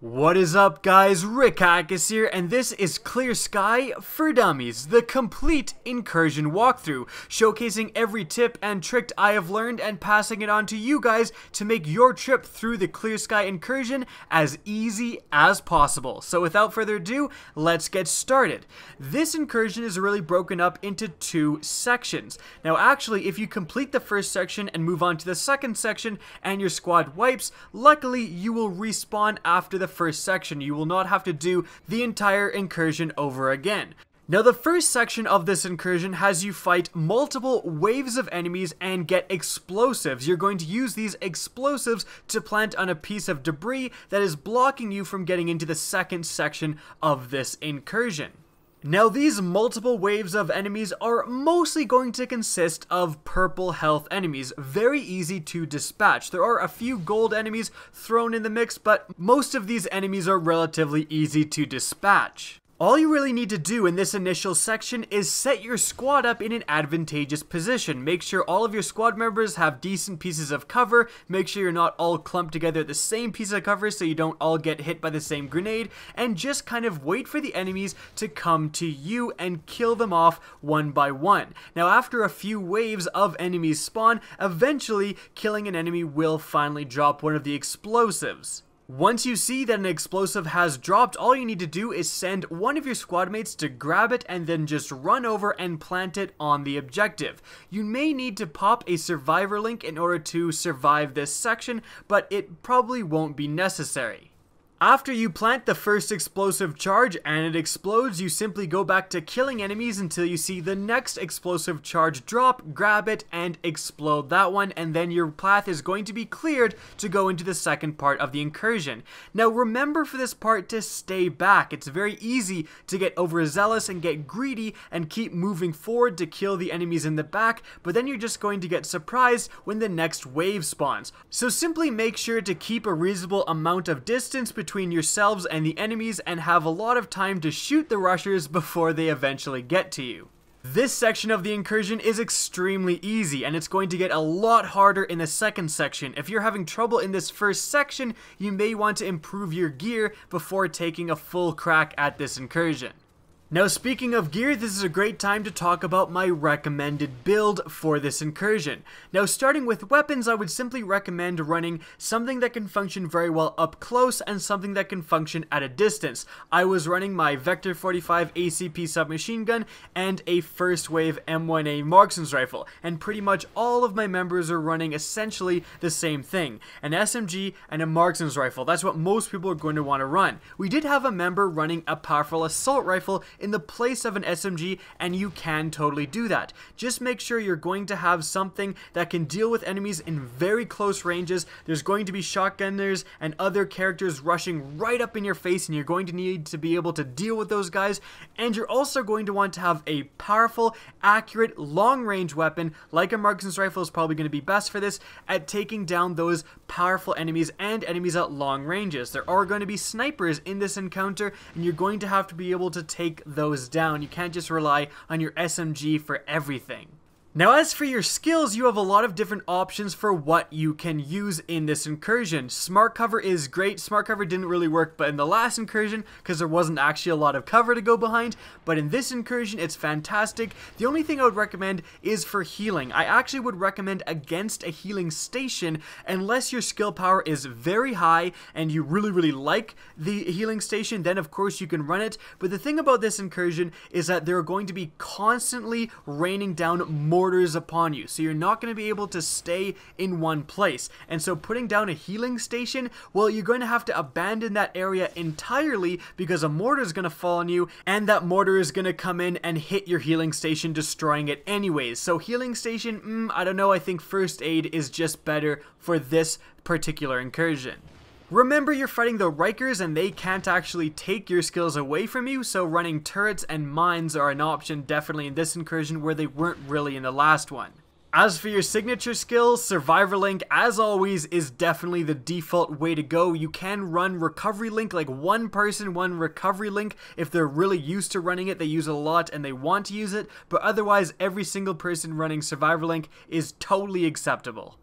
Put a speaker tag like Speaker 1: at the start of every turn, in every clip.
Speaker 1: What is up guys, Rick Hackis here, and this is Clear Sky for Dummies, the complete incursion walkthrough, showcasing every tip and trick I have learned and passing it on to you guys to make your trip through the Clear Sky incursion as easy as possible. So without further ado, let's get started. This incursion is really broken up into two sections. Now actually, if you complete the first section and move on to the second section and your squad wipes, luckily you will respawn after the the first section, you will not have to do the entire incursion over again. Now the first section of this incursion has you fight multiple waves of enemies and get explosives. You're going to use these explosives to plant on a piece of debris that is blocking you from getting into the second section of this incursion. Now these multiple waves of enemies are mostly going to consist of purple health enemies, very easy to dispatch. There are a few gold enemies thrown in the mix, but most of these enemies are relatively easy to dispatch. All you really need to do in this initial section is set your squad up in an advantageous position. Make sure all of your squad members have decent pieces of cover, make sure you're not all clumped together at the same piece of cover so you don't all get hit by the same grenade, and just kind of wait for the enemies to come to you and kill them off one by one. Now after a few waves of enemies spawn, eventually killing an enemy will finally drop one of the explosives. Once you see that an explosive has dropped, all you need to do is send one of your squad mates to grab it and then just run over and plant it on the objective. You may need to pop a survivor link in order to survive this section, but it probably won't be necessary. After you plant the first explosive charge and it explodes, you simply go back to killing enemies until you see the next explosive charge drop, grab it, and explode that one, and then your path is going to be cleared to go into the second part of the incursion. Now remember for this part to stay back. It's very easy to get overzealous and get greedy and keep moving forward to kill the enemies in the back, but then you're just going to get surprised when the next wave spawns. So simply make sure to keep a reasonable amount of distance between between yourselves and the enemies and have a lot of time to shoot the rushers before they eventually get to you. This section of the incursion is extremely easy, and it's going to get a lot harder in the second section. If you're having trouble in this first section, you may want to improve your gear before taking a full crack at this incursion. Now speaking of gear, this is a great time to talk about my recommended build for this incursion. Now starting with weapons, I would simply recommend running something that can function very well up close and something that can function at a distance. I was running my Vector 45 ACP submachine gun and a first wave M1A Marksman's rifle, and pretty much all of my members are running essentially the same thing, an SMG and a Marksman's rifle. That's what most people are going to want to run. We did have a member running a powerful assault rifle in the place of an SMG, and you can totally do that. Just make sure you're going to have something that can deal with enemies in very close ranges. There's going to be shotgunners and other characters rushing right up in your face, and you're going to need to be able to deal with those guys, and you're also going to want to have a powerful, accurate, long-range weapon, like a marksman's rifle is probably going to be best for this, at taking down those powerful enemies and enemies at long ranges. There are going to be snipers in this encounter and you're going to have to be able to take those down. You can't just rely on your SMG for everything. Now as for your skills, you have a lot of different options for what you can use in this incursion. Smart cover is great, smart cover didn't really work but in the last incursion because there wasn't actually a lot of cover to go behind, but in this incursion it's fantastic. The only thing I would recommend is for healing. I actually would recommend against a healing station unless your skill power is very high and you really really like the healing station, then of course you can run it. But the thing about this incursion is that there are going to be constantly raining down more borders upon you, so you're not going to be able to stay in one place. And so putting down a healing station, well, you're going to have to abandon that area entirely because a mortar is going to fall on you, and that mortar is going to come in and hit your healing station, destroying it anyways. So healing station, mm, I don't know, I think first aid is just better for this particular incursion. Remember you're fighting the Rikers and they can't actually take your skills away from you, so running turrets and mines are an option definitely in this incursion where they weren't really in the last one. As for your signature skill, Survivor Link, as always, is definitely the default way to go. You can run Recovery Link, like one person, one Recovery Link. If they're really used to running it, they use a lot and they want to use it, but otherwise, every single person running Survivor Link is totally acceptable.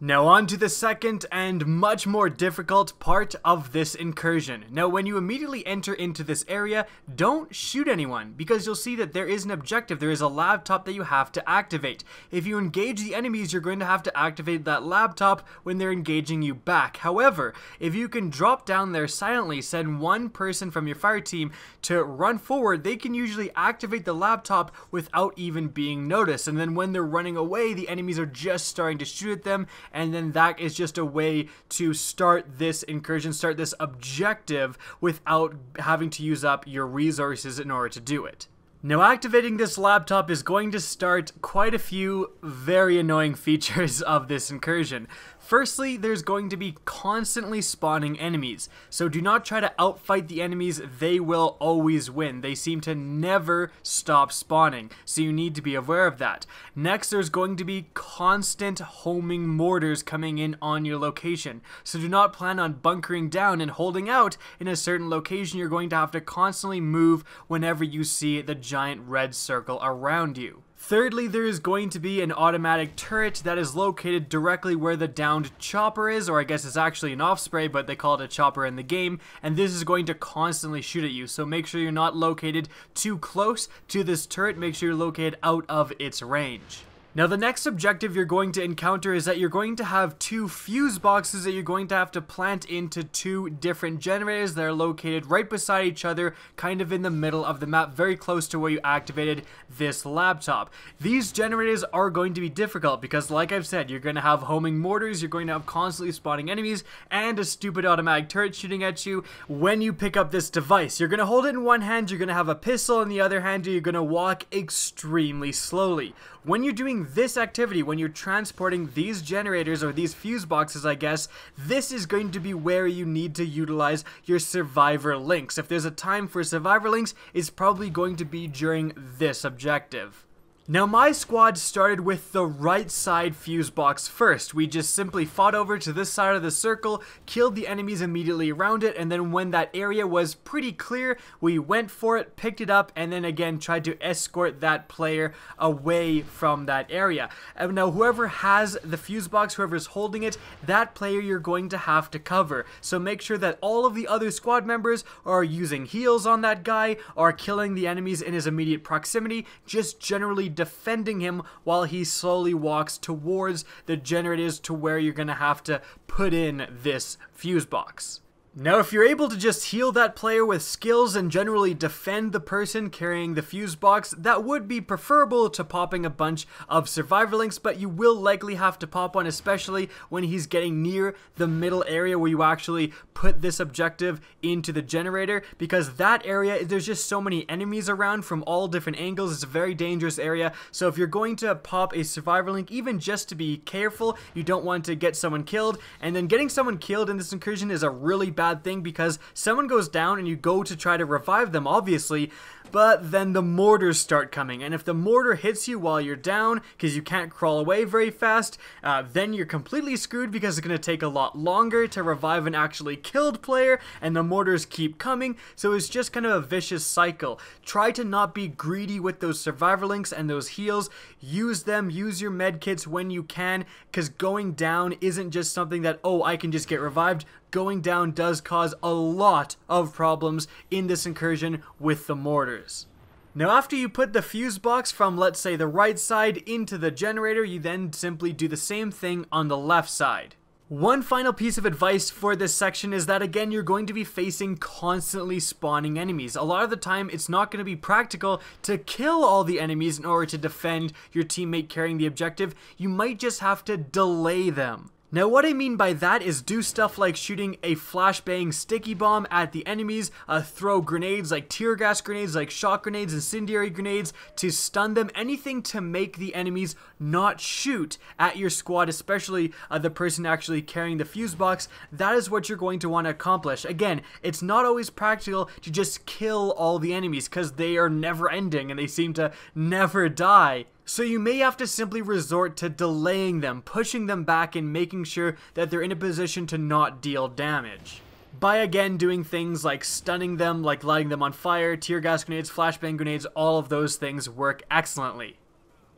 Speaker 1: Now on to the second and much more difficult part of this incursion. Now when you immediately enter into this area, don't shoot anyone because you'll see that there is an objective, there is a laptop that you have to activate. If you engage the enemies, you're going to have to activate that laptop when they're engaging you back. However, if you can drop down there silently, send one person from your fire team to run forward, they can usually activate the laptop without even being noticed. And then when they're running away, the enemies are just starting to shoot at them and then that is just a way to start this incursion, start this objective without having to use up your resources in order to do it. Now activating this laptop is going to start quite a few very annoying features of this incursion. Firstly, there's going to be constantly spawning enemies, so do not try to outfight the enemies, they will always win. They seem to never stop spawning, so you need to be aware of that. Next, there's going to be constant homing mortars coming in on your location, so do not plan on bunkering down and holding out in a certain location. You're going to have to constantly move whenever you see the giant red circle around you. Thirdly, there is going to be an automatic turret that is located directly where the downed chopper is, or I guess it's actually an offspray, but they call it a chopper in the game, and this is going to constantly shoot at you, so make sure you're not located too close to this turret, make sure you're located out of its range. Now the next objective you're going to encounter is that you're going to have two fuse boxes that you're going to have to plant into two different generators that are located right beside each other, kind of in the middle of the map, very close to where you activated this laptop. These generators are going to be difficult because like I've said, you're going to have homing mortars, you're going to have constantly spawning enemies, and a stupid automatic turret shooting at you when you pick up this device. You're going to hold it in one hand, you're going to have a pistol in the other hand, and you're going to walk extremely slowly. When you're doing this activity, when you're transporting these generators or these fuse boxes, I guess, this is going to be where you need to utilize your survivor links. If there's a time for survivor links, it's probably going to be during this objective. Now my squad started with the right side fuse box first. We just simply fought over to this side of the circle, killed the enemies immediately around it, and then when that area was pretty clear, we went for it, picked it up, and then again tried to escort that player away from that area. Now whoever has the fuse box, whoever's holding it, that player you're going to have to cover. So make sure that all of the other squad members are using heals on that guy, are killing the enemies in his immediate proximity, just generally defending him while he slowly walks towards the generators to where you're going to have to put in this fuse box. Now, if you're able to just heal that player with skills and generally defend the person carrying the fuse box, that would be preferable to popping a bunch of survivor links, but you will likely have to pop one, especially when he's getting near the middle area where you actually put this objective into the generator, because that area, there's just so many enemies around from all different angles. It's a very dangerous area, so if you're going to pop a survivor link, even just to be careful, you don't want to get someone killed, and then getting someone killed in this incursion is a really bad bad thing because someone goes down and you go to try to revive them, obviously, but then the mortars start coming, and if the mortar hits you while you're down, because you can't crawl away very fast, uh, then you're completely screwed because it's going to take a lot longer to revive an actually killed player, and the mortars keep coming, so it's just kind of a vicious cycle. Try to not be greedy with those survivor links and those heals, use them, use your medkits when you can, because going down isn't just something that, oh, I can just get revived, going down does cause a lot of problems in this incursion with the mortars. Now after you put the fuse box from let's say the right side into the generator, you then simply do the same thing on the left side. One final piece of advice for this section is that again you're going to be facing constantly spawning enemies. A lot of the time it's not going to be practical to kill all the enemies in order to defend your teammate carrying the objective, you might just have to delay them. Now what I mean by that is do stuff like shooting a flashbang sticky bomb at the enemies, uh, throw grenades like tear gas grenades, like shot grenades, incendiary grenades to stun them, anything to make the enemies not shoot at your squad, especially uh, the person actually carrying the fuse box. That is what you're going to want to accomplish. Again, it's not always practical to just kill all the enemies because they are never ending and they seem to never die. So you may have to simply resort to delaying them, pushing them back and making sure that they're in a position to not deal damage. By again doing things like stunning them, like lighting them on fire, tear gas grenades, flashbang grenades, all of those things work excellently.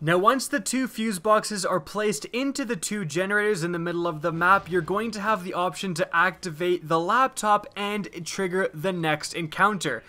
Speaker 1: Now once the two fuse boxes are placed into the two generators in the middle of the map, you're going to have the option to activate the laptop and trigger the next encounter.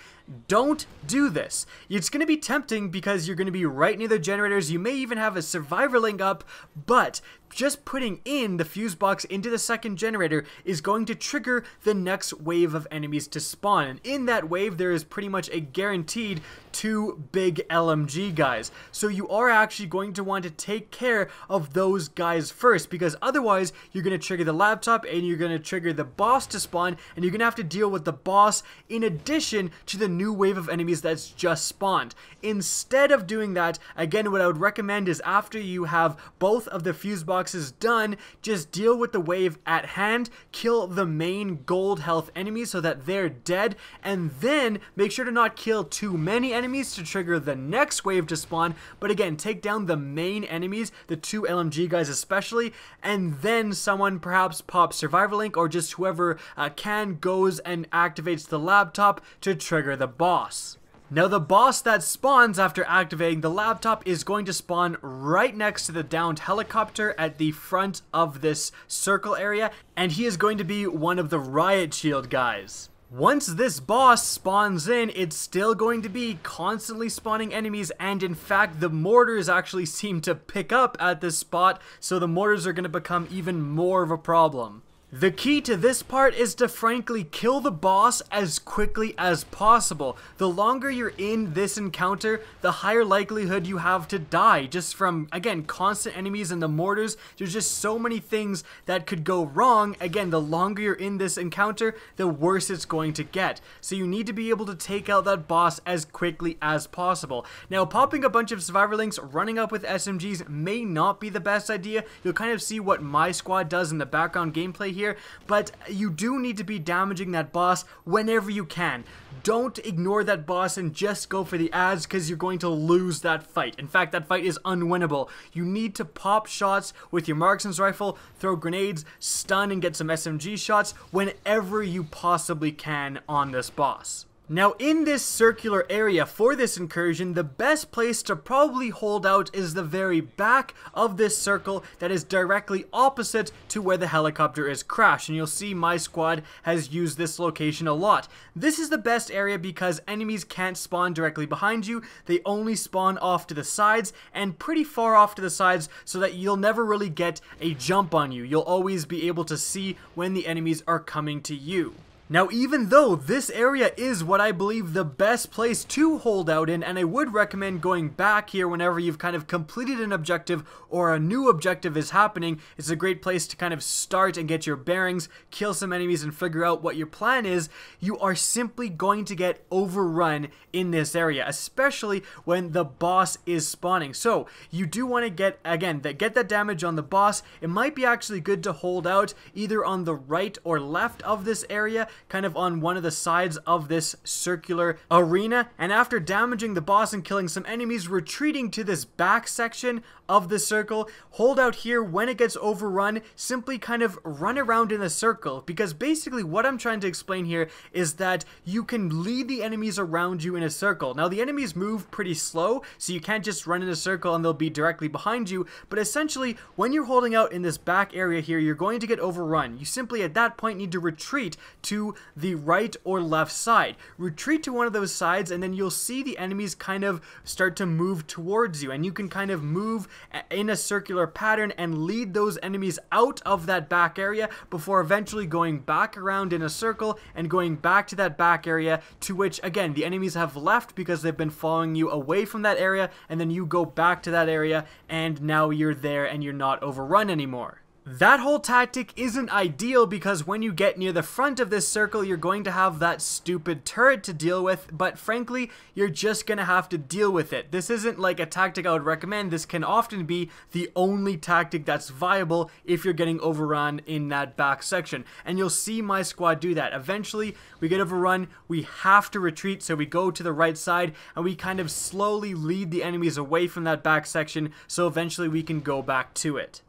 Speaker 1: Don't do this. It's going to be tempting because you're going to be right near the generators. You may even have a survivor link up, but just putting in the fuse box into the second generator is going to trigger the next wave of enemies to spawn. And in that wave, there is pretty much a guaranteed two big LMG guys. So you are actually going to want to take care of those guys first because otherwise you're going to trigger the laptop and you're going to trigger the boss to spawn and you're going to have to deal with the boss in addition to the new wave of enemies that's just spawned. Instead of doing that, again what I would recommend is after you have both of the fuse boxes done, just deal with the wave at hand, kill the main gold health enemies so that they're dead, and then make sure to not kill too many enemies enemies to trigger the next wave to spawn, but again, take down the main enemies, the two LMG guys especially, and then someone perhaps pops Survivor Link or just whoever uh, can goes and activates the laptop to trigger the boss. Now the boss that spawns after activating the laptop is going to spawn right next to the downed helicopter at the front of this circle area and he is going to be one of the riot shield guys. Once this boss spawns in, it's still going to be constantly spawning enemies and in fact the mortars actually seem to pick up at this spot so the mortars are going to become even more of a problem. The key to this part is to frankly kill the boss as quickly as possible. The longer you're in this encounter, the higher likelihood you have to die just from, again, constant enemies and the mortars. There's just so many things that could go wrong. Again, the longer you're in this encounter, the worse it's going to get. So you need to be able to take out that boss as quickly as possible. Now, popping a bunch of survivor links, running up with SMGs may not be the best idea. You'll kind of see what my squad does in the background gameplay here here, but you do need to be damaging that boss whenever you can. Don't ignore that boss and just go for the ads because you're going to lose that fight. In fact, that fight is unwinnable. You need to pop shots with your marksman's rifle, throw grenades, stun and get some SMG shots whenever you possibly can on this boss. Now in this circular area for this incursion, the best place to probably hold out is the very back of this circle that is directly opposite to where the helicopter is crashed. And you'll see my squad has used this location a lot. This is the best area because enemies can't spawn directly behind you. They only spawn off to the sides and pretty far off to the sides so that you'll never really get a jump on you. You'll always be able to see when the enemies are coming to you. Now even though this area is what I believe the best place to hold out in, and I would recommend going back here whenever you've kind of completed an objective or a new objective is happening, it's a great place to kind of start and get your bearings, kill some enemies and figure out what your plan is, you are simply going to get overrun in this area, especially when the boss is spawning. So you do want to get, again, that get that damage on the boss. It might be actually good to hold out either on the right or left of this area kind of on one of the sides of this circular arena. And after damaging the boss and killing some enemies, retreating to this back section of the circle, hold out here when it gets overrun, simply kind of run around in a circle. Because basically what I'm trying to explain here is that you can lead the enemies around you in a circle. Now the enemies move pretty slow, so you can't just run in a circle and they'll be directly behind you, but essentially when you're holding out in this back area here, you're going to get overrun. You simply at that point need to retreat to the right or left side. Retreat to one of those sides and then you'll see the enemies kind of start to move towards you and you can kind of move in a circular pattern and lead those enemies out of that back area before eventually going back around in a circle and going back to that back area to which again the enemies have left because they've been following you away from that area and then you go back to that area and now you're there and you're not overrun anymore. That whole tactic isn't ideal because when you get near the front of this circle, you're going to have that stupid turret to deal with, but frankly, you're just going to have to deal with it. This isn't like a tactic I would recommend. This can often be the only tactic that's viable if you're getting overrun in that back section. And you'll see my squad do that. Eventually, we get overrun, we have to retreat, so we go to the right side, and we kind of slowly lead the enemies away from that back section, so eventually we can go back to it.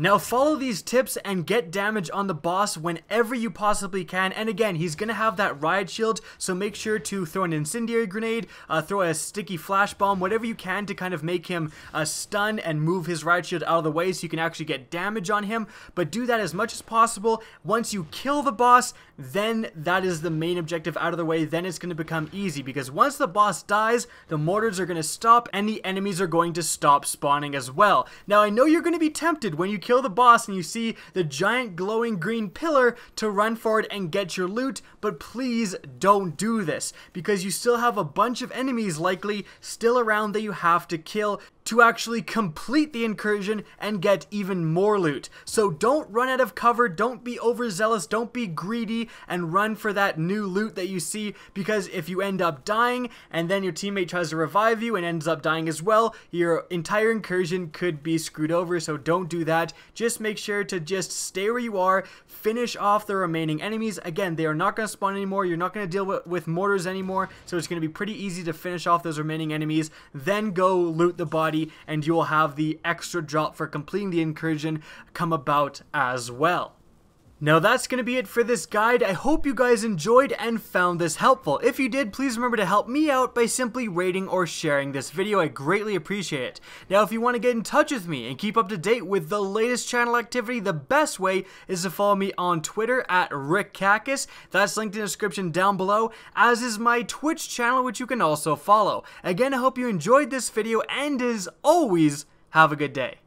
Speaker 1: Now follow these tips and get damage on the boss whenever you possibly can. And again, he's going to have that riot shield, so make sure to throw an incendiary grenade, uh, throw a sticky flash bomb, whatever you can to kind of make him uh, stun and move his riot shield out of the way so you can actually get damage on him. But do that as much as possible. Once you kill the boss, then that is the main objective out of the way. Then it's going to become easy because once the boss dies, the mortars are going to stop and the enemies are going to stop spawning as well. Now I know you're going to be tempted when you kill kill the boss and you see the giant glowing green pillar to run for it and get your loot, but please don't do this because you still have a bunch of enemies likely still around that you have to kill to actually complete the incursion and get even more loot. So don't run out of cover, don't be overzealous, don't be greedy, and run for that new loot that you see because if you end up dying and then your teammate tries to revive you and ends up dying as well, your entire incursion could be screwed over. So don't do that. Just make sure to just stay where you are, finish off the remaining enemies. Again, they are not going to spawn anymore. You're not going to deal with, with mortars anymore. So it's going to be pretty easy to finish off those remaining enemies. Then go loot the body and you'll have the extra drop for completing the incursion come about as well. Now that's going to be it for this guide. I hope you guys enjoyed and found this helpful. If you did, please remember to help me out by simply rating or sharing this video. I greatly appreciate it. Now if you want to get in touch with me and keep up to date with the latest channel activity, the best way is to follow me on Twitter at Rick That's linked in the description down below, as is my Twitch channel which you can also follow. Again, I hope you enjoyed this video and as always, have a good day.